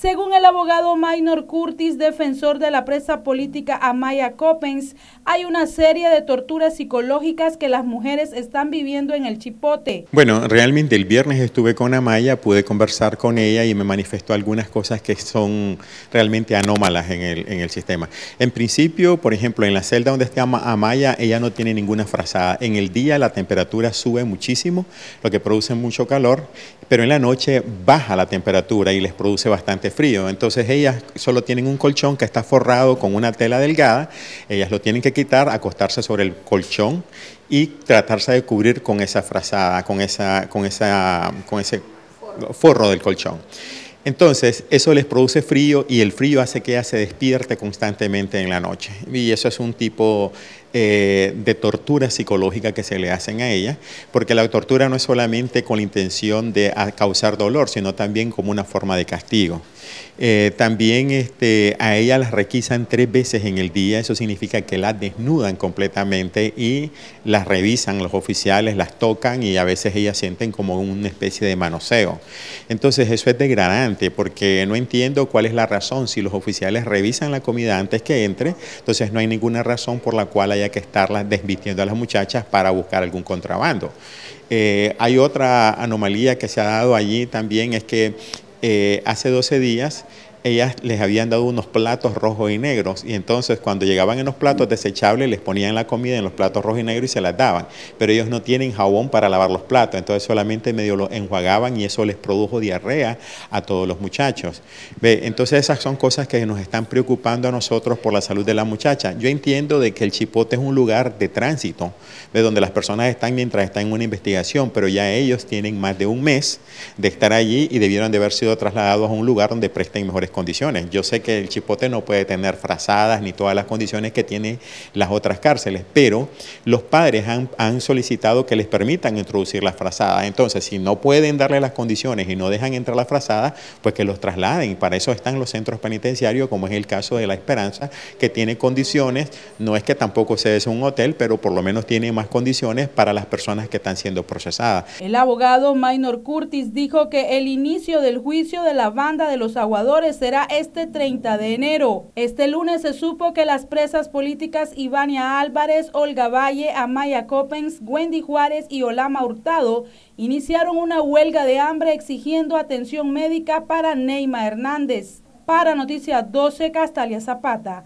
Según el abogado Maynor Curtis, defensor de la presa política Amaya Coppens, hay una serie de torturas psicológicas que las mujeres están viviendo en el Chipote. Bueno, realmente el viernes estuve con Amaya, pude conversar con ella y me manifestó algunas cosas que son realmente anómalas en el, en el sistema. En principio, por ejemplo, en la celda donde está Amaya, ella no tiene ninguna frazada. En el día la temperatura sube muchísimo, lo que produce mucho calor, pero en la noche baja la temperatura y les produce bastante frío. Entonces ellas solo tienen un colchón que está forrado con una tela delgada. Ellas lo tienen que quitar, acostarse sobre el colchón y tratarse de cubrir con esa frazada, con, esa, con, esa, con ese forro del colchón. Entonces, eso les produce frío y el frío hace que ella se despierte constantemente en la noche. Y eso es un tipo eh, de tortura psicológica que se le hacen a ella, porque la tortura no es solamente con la intención de ah, causar dolor, sino también como una forma de castigo. Eh, también este, a ella las requisan tres veces en el día, eso significa que las desnudan completamente y las revisan los oficiales, las tocan y a veces ellas sienten como una especie de manoseo. Entonces eso es degradante porque no entiendo cuál es la razón si los oficiales revisan la comida antes que entre, entonces no hay ninguna razón por la cual haya que estarlas desvistiendo a las muchachas para buscar algún contrabando. Eh, hay otra anomalía que se ha dado allí también, es que eh, hace 12 días ellas les habían dado unos platos rojos y negros y entonces cuando llegaban en los platos desechables les ponían la comida en los platos rojos y negros y se las daban, pero ellos no tienen jabón para lavar los platos, entonces solamente medio los enjuagaban y eso les produjo diarrea a todos los muchachos. ¿Ve? Entonces esas son cosas que nos están preocupando a nosotros por la salud de la muchacha. Yo entiendo de que el Chipote es un lugar de tránsito, de donde las personas están mientras están en una investigación, pero ya ellos tienen más de un mes de estar allí y debieron de haber sido trasladados a un lugar donde presten mejores condiciones. Yo sé que el Chipote no puede tener frazadas ni todas las condiciones que tienen las otras cárceles, pero los padres han, solicitado que les permitan introducir las frazadas. Entonces, si no pueden darle las condiciones y no dejan entrar las frazadas, pues que los trasladen. Y Para eso están los centros penitenciarios, como es el caso de La Esperanza, que tiene condiciones, no es que tampoco sea un hotel, pero por lo menos tiene más condiciones para las personas que están siendo procesadas. El abogado Maynor Curtis dijo que el inicio del juicio de la banda de los aguadores será este 30 de enero. Este lunes se supo que las presas políticas Ivania Álvarez, Olga Valle, Amaya Coppens, Wendy Juárez y Olama Hurtado iniciaron una huelga de hambre exigiendo atención médica para Neima Hernández. Para Noticias 12, Castalia Zapata.